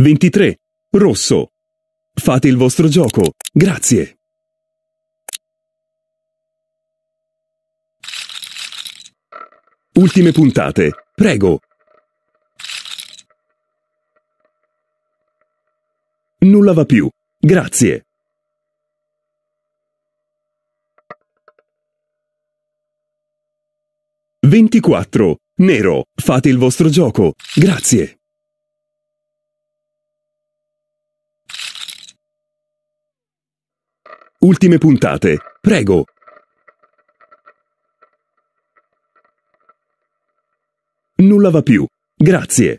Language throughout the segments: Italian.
23. Rosso. Fate il vostro gioco. Grazie. Ultime puntate. Prego. Nulla va più. Grazie. Ventiquattro. Nero. Fate il vostro gioco. Grazie. Ultime puntate. Prego. Nulla va più. Grazie.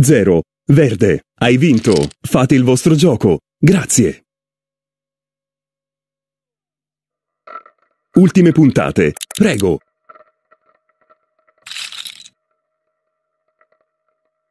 Zero. Verde. Hai vinto. Fate il vostro gioco. Grazie. Ultime puntate. Prego.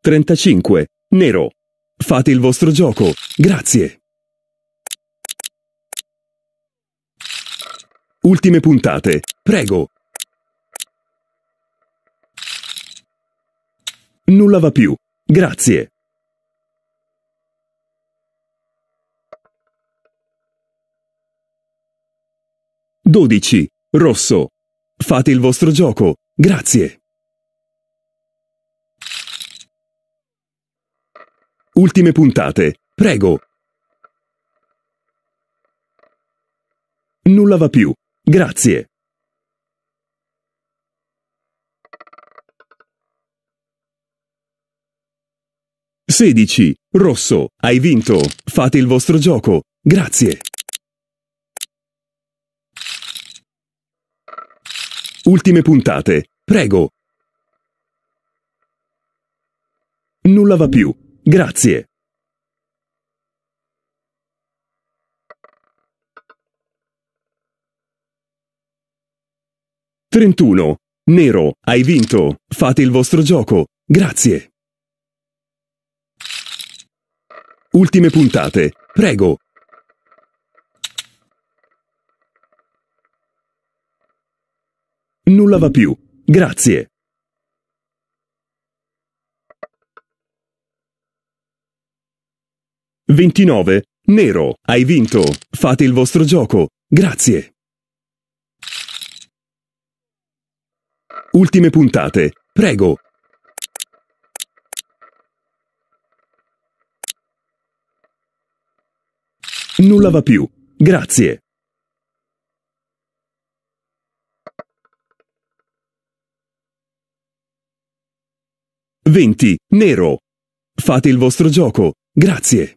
35. Nero. Fate il vostro gioco. Grazie. Ultime puntate. Prego. Nulla va più. Grazie. Dodici. Rosso. Fate il vostro gioco. Grazie. ultime puntate. Prego. Nulla va più. Grazie. Sedici. Rosso, hai vinto. Fate il vostro gioco. Grazie. Ultime puntate. Prego. Nulla va più. Grazie. Trentuno. Nero, hai vinto. Fate il vostro gioco. Grazie. Ultime puntate. Prego. Nulla va più. Grazie. 29. Nero, hai vinto. Fate il vostro gioco. Grazie. Ultime puntate. Prego. Nulla va più. Grazie. Venti. Nero. Fate il vostro gioco. Grazie.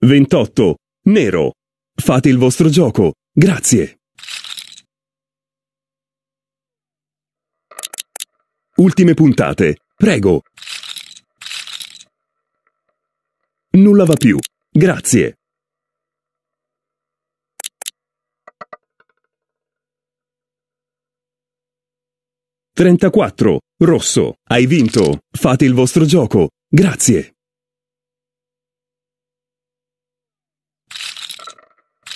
28. Nero. Fate il vostro gioco. Grazie. Ultime puntate. Prego. Nulla va più. Grazie. Trentaquattro. Rosso. Hai vinto. Fate il vostro gioco. Grazie.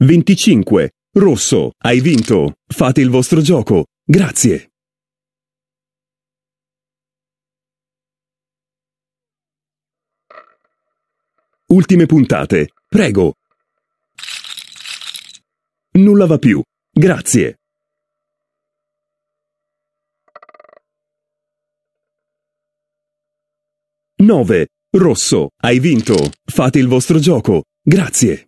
25. Rosso, hai vinto. Fate il vostro gioco. Grazie. Ultime puntate. Prego. Nulla va più. Grazie. Nove. Rosso, hai vinto. Fate il vostro gioco. Grazie.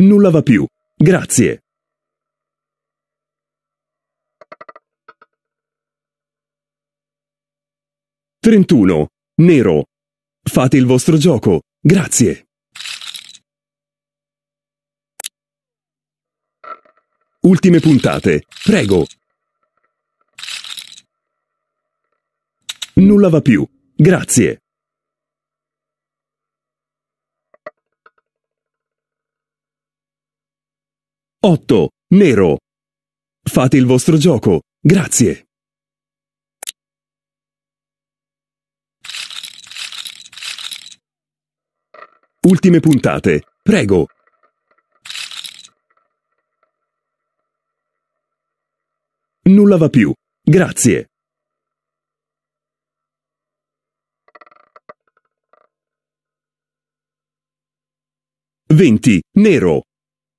Nulla va più. Grazie. Trentuno. Nero. Fate il vostro gioco. Grazie. Ultime puntate. Prego. Nulla va più. Grazie. 8. Nero. Fate il vostro gioco. Grazie. Ultime puntate. Prego. Nulla va più. Grazie. Venti. Nero.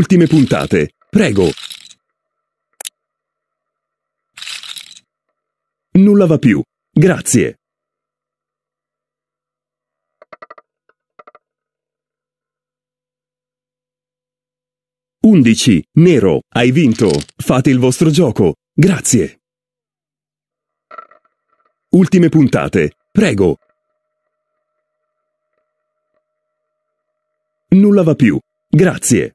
Ultime puntate. Prego. Nulla va più. Grazie. Undici. Nero, hai vinto. Fate il vostro gioco. Grazie. Ultime puntate. Prego. Nulla va più. Grazie.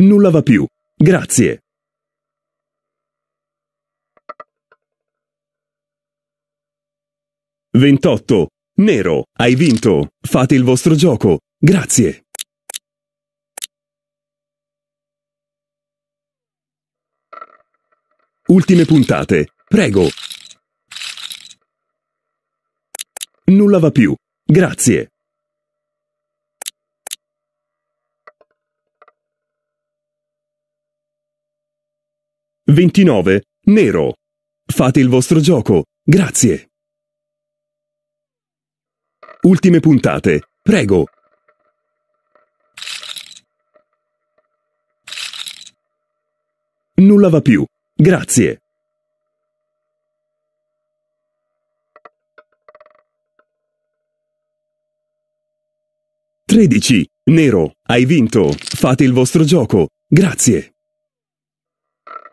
Nulla va più. Grazie. Ventotto. Nero, hai vinto. Fate il vostro gioco. Grazie. Ultime puntate. Prego. Nulla va più. Grazie. 29. Nero. Fate il vostro gioco. Grazie. Ultime puntate. Prego. Nulla va più. Grazie. Tredici. Nero. Hai vinto. Fate il vostro gioco. Grazie.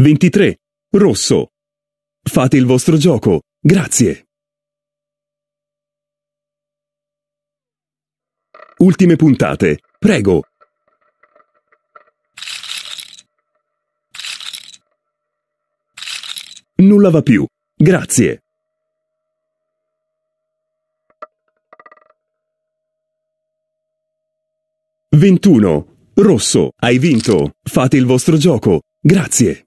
23. Rosso. Fate il vostro gioco. Grazie. Ultime puntate. Prego. Nulla va più. Grazie. Ventuno. Rosso, hai vinto. Fate il vostro gioco. Grazie.